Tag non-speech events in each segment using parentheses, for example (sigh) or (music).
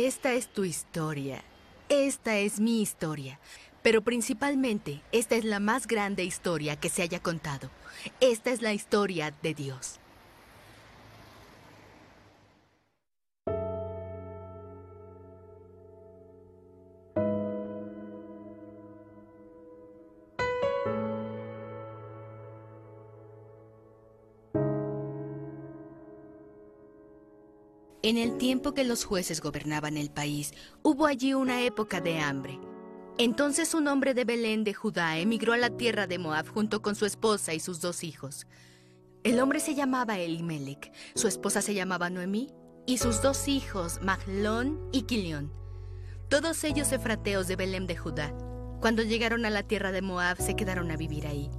Esta es tu historia. Esta es mi historia. Pero principalmente, esta es la más grande historia que se haya contado. Esta es la historia de Dios. En el tiempo que los jueces gobernaban el país, hubo allí una época de hambre. Entonces un hombre de Belén de Judá emigró a la tierra de Moab junto con su esposa y sus dos hijos. El hombre se llamaba Elimelech, su esposa se llamaba Noemí y sus dos hijos Maglón y Kilión. Todos ellos efrateos de Belén de Judá. Cuando llegaron a la tierra de Moab se quedaron a vivir ahí.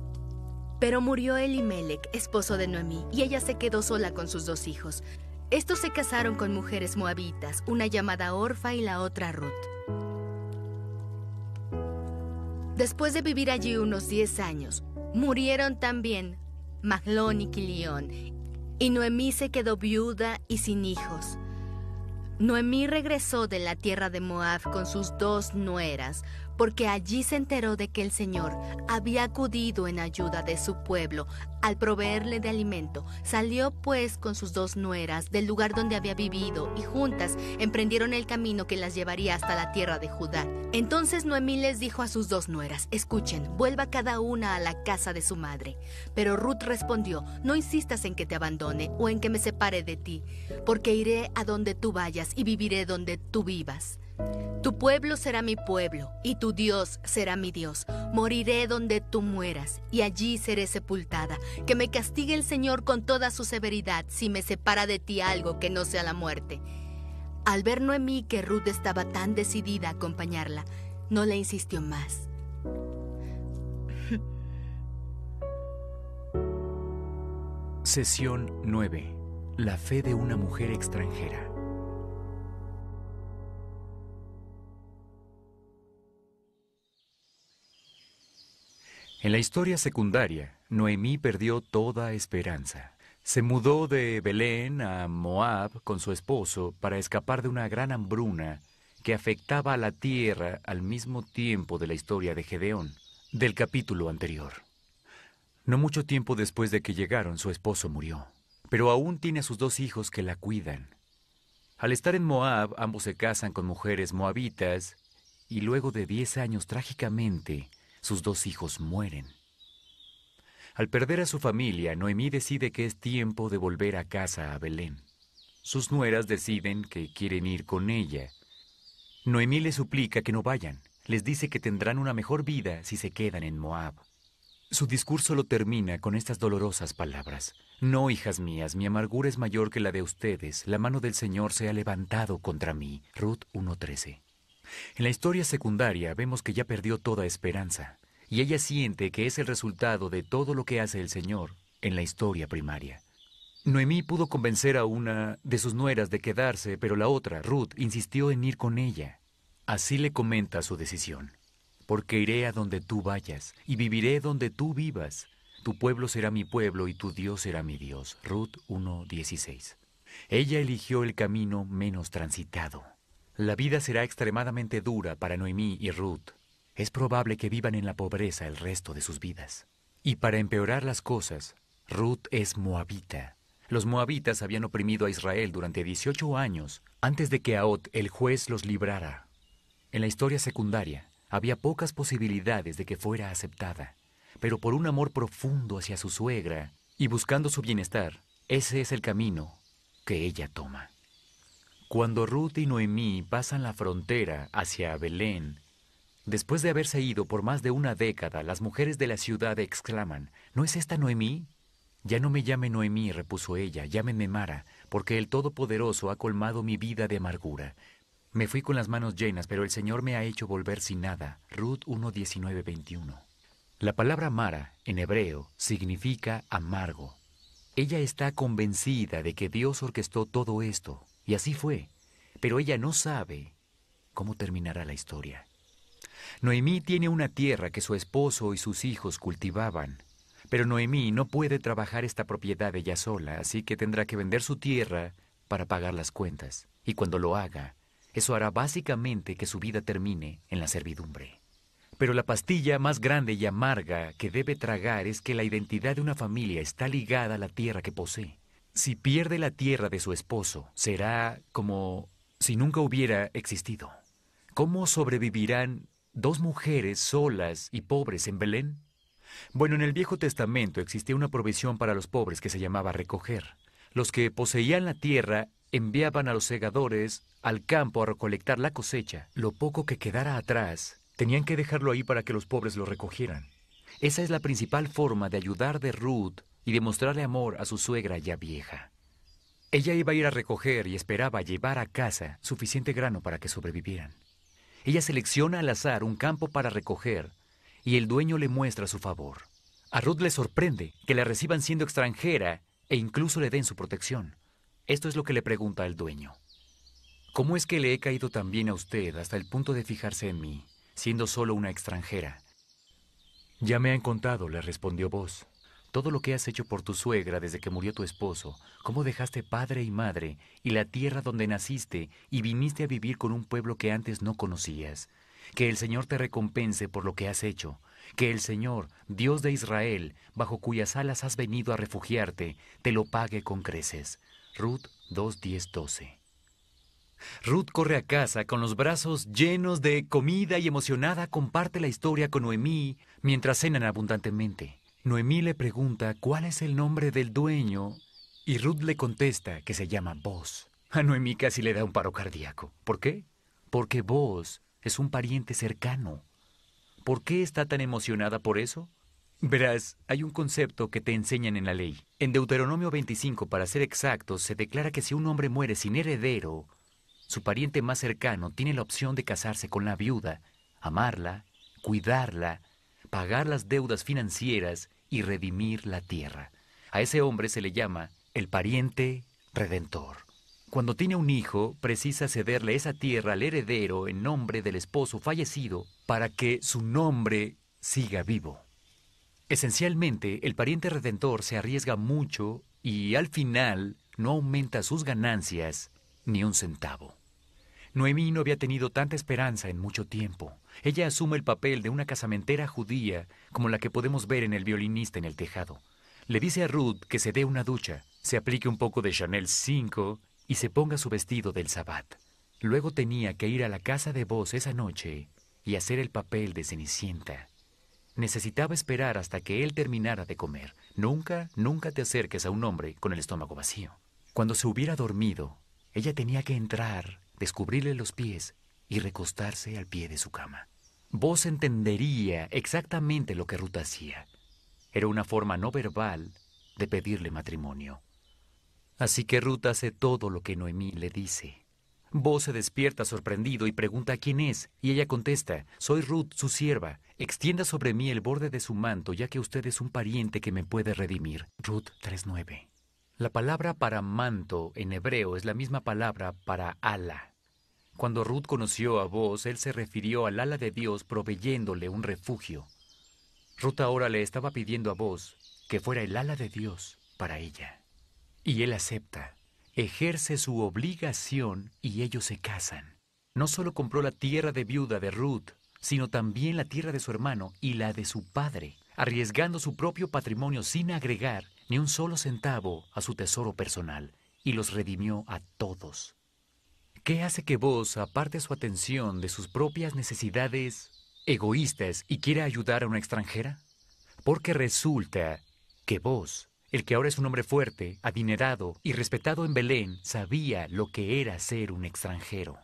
Pero murió Elimelech, esposo de Noemí, y ella se quedó sola con sus dos hijos. Estos se casaron con mujeres moabitas, una llamada Orfa y la otra Ruth. Después de vivir allí unos 10 años, murieron también Maglón y Quilión, y Noemí se quedó viuda y sin hijos. Noemí regresó de la tierra de Moab con sus dos nueras, porque allí se enteró de que el Señor había acudido en ayuda de su pueblo al proveerle de alimento. Salió pues con sus dos nueras del lugar donde había vivido y juntas emprendieron el camino que las llevaría hasta la tierra de Judá. Entonces Noemí les dijo a sus dos nueras, escuchen, vuelva cada una a la casa de su madre. Pero Ruth respondió, no insistas en que te abandone o en que me separe de ti, porque iré a donde tú vayas y viviré donde tú vivas. Tu pueblo será mi pueblo, y tu Dios será mi Dios. Moriré donde tú mueras, y allí seré sepultada. Que me castigue el Señor con toda su severidad si me separa de ti algo que no sea la muerte. Al ver Noemí que Ruth estaba tan decidida a acompañarla, no le insistió más. (laughs) Sesión 9. La fe de una mujer extranjera. En la historia secundaria, Noemí perdió toda esperanza. Se mudó de Belén a Moab con su esposo para escapar de una gran hambruna que afectaba a la tierra al mismo tiempo de la historia de Gedeón, del capítulo anterior. No mucho tiempo después de que llegaron, su esposo murió, pero aún tiene a sus dos hijos que la cuidan. Al estar en Moab, ambos se casan con mujeres moabitas y luego de diez años trágicamente, sus dos hijos mueren. Al perder a su familia, Noemí decide que es tiempo de volver a casa a Belén. Sus nueras deciden que quieren ir con ella. Noemí le suplica que no vayan. Les dice que tendrán una mejor vida si se quedan en Moab. Su discurso lo termina con estas dolorosas palabras. No, hijas mías, mi amargura es mayor que la de ustedes. La mano del Señor se ha levantado contra mí. Ruth 1.13. En la historia secundaria vemos que ya perdió toda esperanza, y ella siente que es el resultado de todo lo que hace el Señor en la historia primaria. Noemí pudo convencer a una de sus nueras de quedarse, pero la otra, Ruth, insistió en ir con ella. Así le comenta su decisión. Porque iré a donde tú vayas y viviré donde tú vivas. Tu pueblo será mi pueblo y tu Dios será mi Dios. Ruth 1.16. Ella eligió el camino menos transitado. La vida será extremadamente dura para Noemí y Ruth. Es probable que vivan en la pobreza el resto de sus vidas. Y para empeorar las cosas, Ruth es moabita. Los moabitas habían oprimido a Israel durante 18 años antes de que Aot, el juez, los librara. En la historia secundaria había pocas posibilidades de que fuera aceptada, pero por un amor profundo hacia su suegra y buscando su bienestar, ese es el camino que ella toma. Cuando Ruth y Noemí pasan la frontera hacia Belén, después de haberse ido por más de una década, las mujeres de la ciudad exclaman, ¿No es esta Noemí? Ya no me llame Noemí, repuso ella, llámenme Mara, porque el Todopoderoso ha colmado mi vida de amargura. Me fui con las manos llenas, pero el Señor me ha hecho volver sin nada. Ruth 1.19.21. La palabra Mara, en hebreo, significa amargo. Ella está convencida de que Dios orquestó todo esto y así fue, pero ella no sabe cómo terminará la historia. Noemí tiene una tierra que su esposo y sus hijos cultivaban, pero Noemí no puede trabajar esta propiedad ella sola, así que tendrá que vender su tierra para pagar las cuentas, y cuando lo haga, eso hará básicamente que su vida termine en la servidumbre. Pero la pastilla más grande y amarga que debe tragar es que la identidad de una familia está ligada a la tierra que posee. Si pierde la tierra de su esposo, será como si nunca hubiera existido. ¿Cómo sobrevivirán dos mujeres solas y pobres en Belén? Bueno, en el Viejo Testamento existía una provisión para los pobres que se llamaba recoger. Los que poseían la tierra enviaban a los segadores al campo a recolectar la cosecha. Lo poco que quedara atrás tenían que dejarlo ahí para que los pobres lo recogieran. Esa es la principal forma de ayudar de Ruth y demostrarle amor a su suegra ya vieja. Ella iba a ir a recoger y esperaba llevar a casa suficiente grano para que sobrevivieran. Ella selecciona al azar un campo para recoger y el dueño le muestra su favor. A Ruth le sorprende que la reciban siendo extranjera e incluso le den su protección. Esto es lo que le pregunta el dueño. ¿Cómo es que le he caído tan bien a usted hasta el punto de fijarse en mí, siendo solo una extranjera? Ya me han contado, le respondió Vos, todo lo que has hecho por tu suegra desde que murió tu esposo, cómo dejaste padre y madre y la tierra donde naciste y viniste a vivir con un pueblo que antes no conocías. Que el Señor te recompense por lo que has hecho. Que el Señor, Dios de Israel, bajo cuyas alas has venido a refugiarte, te lo pague con creces. Ruth 2.10.12 Ruth corre a casa con los brazos llenos de comida y emocionada comparte la historia con Noemí mientras cenan abundantemente. Noemí le pregunta cuál es el nombre del dueño y Ruth le contesta que se llama Vos. A Noemí casi le da un paro cardíaco. ¿Por qué? Porque Vos es un pariente cercano. ¿Por qué está tan emocionada por eso? Verás, hay un concepto que te enseñan en la ley. En Deuteronomio 25, para ser exactos, se declara que si un hombre muere sin heredero, su pariente más cercano tiene la opción de casarse con la viuda, amarla, cuidarla, pagar las deudas financieras y redimir la tierra. A ese hombre se le llama el pariente redentor. Cuando tiene un hijo, precisa cederle esa tierra al heredero en nombre del esposo fallecido para que su nombre siga vivo. Esencialmente, el pariente redentor se arriesga mucho y al final no aumenta sus ganancias ni un centavo. Noemí no había tenido tanta esperanza en mucho tiempo. Ella asume el papel de una casamentera judía como la que podemos ver en el violinista en el tejado. Le dice a Ruth que se dé una ducha, se aplique un poco de Chanel 5 y se ponga su vestido del sabbat. Luego tenía que ir a la casa de voz esa noche y hacer el papel de Cenicienta. Necesitaba esperar hasta que él terminara de comer. Nunca, nunca te acerques a un hombre con el estómago vacío. Cuando se hubiera dormido, ella tenía que entrar descubrirle los pies y recostarse al pie de su cama. Vos entendería exactamente lo que Ruth hacía. Era una forma no verbal de pedirle matrimonio. Así que Ruth hace todo lo que Noemí le dice. Vos se despierta sorprendido y pregunta quién es, y ella contesta, soy Ruth, su sierva, extienda sobre mí el borde de su manto, ya que usted es un pariente que me puede redimir. Ruth 3.9. La palabra para manto en hebreo es la misma palabra para ala cuando Ruth conoció a Vos, él se refirió al ala de Dios proveyéndole un refugio. Ruth ahora le estaba pidiendo a Vos que fuera el ala de Dios para ella. Y él acepta, ejerce su obligación y ellos se casan. No solo compró la tierra de viuda de Ruth, sino también la tierra de su hermano y la de su padre, arriesgando su propio patrimonio sin agregar ni un solo centavo a su tesoro personal, y los redimió a todos. ¿Qué hace que vos aparte su atención de sus propias necesidades egoístas y quiera ayudar a una extranjera? Porque resulta que vos, el que ahora es un hombre fuerte, adinerado y respetado en Belén, sabía lo que era ser un extranjero.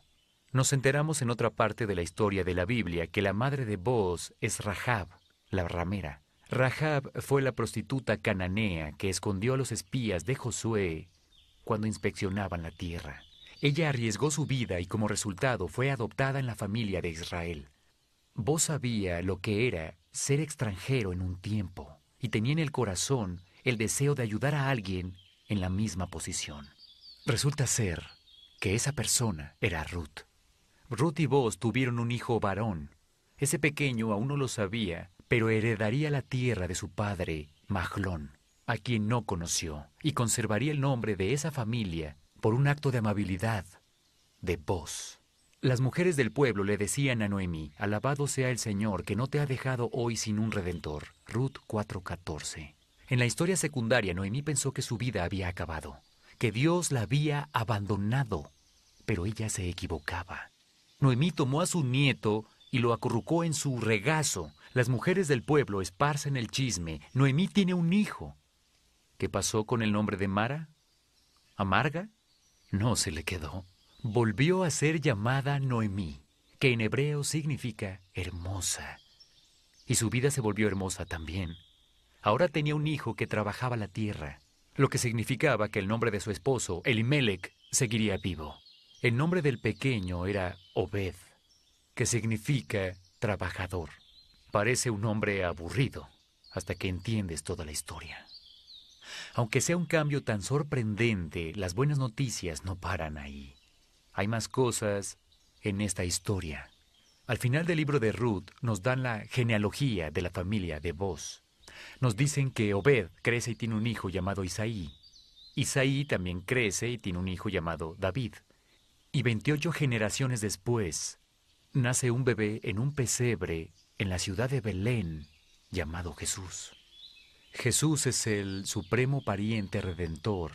Nos enteramos en otra parte de la historia de la Biblia que la madre de vos es Rahab, la ramera. Rahab fue la prostituta cananea que escondió a los espías de Josué cuando inspeccionaban la tierra. Ella arriesgó su vida y como resultado fue adoptada en la familia de Israel. Vos sabía lo que era ser extranjero en un tiempo y tenía en el corazón el deseo de ayudar a alguien en la misma posición. Resulta ser que esa persona era Ruth. Ruth y Vos tuvieron un hijo varón. Ese pequeño aún no lo sabía, pero heredaría la tierra de su padre, Maglón, a quien no conoció, y conservaría el nombre de esa familia por un acto de amabilidad, de voz. Las mujeres del pueblo le decían a Noemí, Alabado sea el Señor que no te ha dejado hoy sin un redentor. Ruth 4:14. En la historia secundaria, Noemí pensó que su vida había acabado, que Dios la había abandonado, pero ella se equivocaba. Noemí tomó a su nieto y lo acurrucó en su regazo. Las mujeres del pueblo esparcen el chisme. Noemí tiene un hijo. ¿Qué pasó con el nombre de Mara? ¿Amarga? No se le quedó. Volvió a ser llamada Noemí, que en hebreo significa hermosa. Y su vida se volvió hermosa también. Ahora tenía un hijo que trabajaba la tierra, lo que significaba que el nombre de su esposo, Elimelech, seguiría vivo. El nombre del pequeño era Obed, que significa trabajador. Parece un hombre aburrido hasta que entiendes toda la historia. Aunque sea un cambio tan sorprendente, las buenas noticias no paran ahí. Hay más cosas en esta historia. Al final del libro de Ruth nos dan la genealogía de la familia de Boz. Nos dicen que Obed crece y tiene un hijo llamado Isaí. Isaí también crece y tiene un hijo llamado David. Y 28 generaciones después, nace un bebé en un pesebre en la ciudad de Belén llamado Jesús. Jesús es el supremo pariente redentor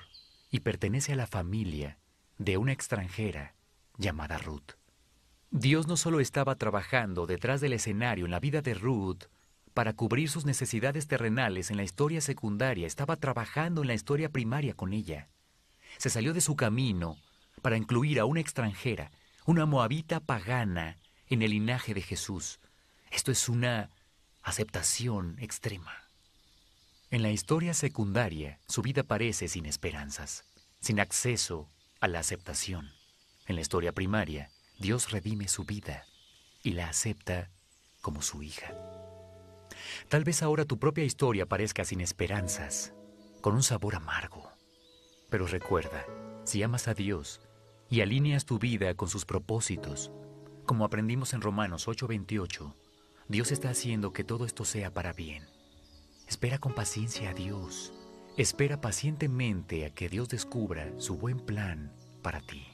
y pertenece a la familia de una extranjera llamada Ruth. Dios no solo estaba trabajando detrás del escenario en la vida de Ruth para cubrir sus necesidades terrenales en la historia secundaria, estaba trabajando en la historia primaria con ella. Se salió de su camino para incluir a una extranjera, una moabita pagana, en el linaje de Jesús. Esto es una aceptación extrema. En la historia secundaria, su vida parece sin esperanzas, sin acceso a la aceptación. En la historia primaria, Dios redime su vida y la acepta como su hija. Tal vez ahora tu propia historia parezca sin esperanzas, con un sabor amargo. Pero recuerda, si amas a Dios y alineas tu vida con sus propósitos, como aprendimos en Romanos 8:28, Dios está haciendo que todo esto sea para bien. Espera con paciencia a Dios. Espera pacientemente a que Dios descubra su buen plan para ti.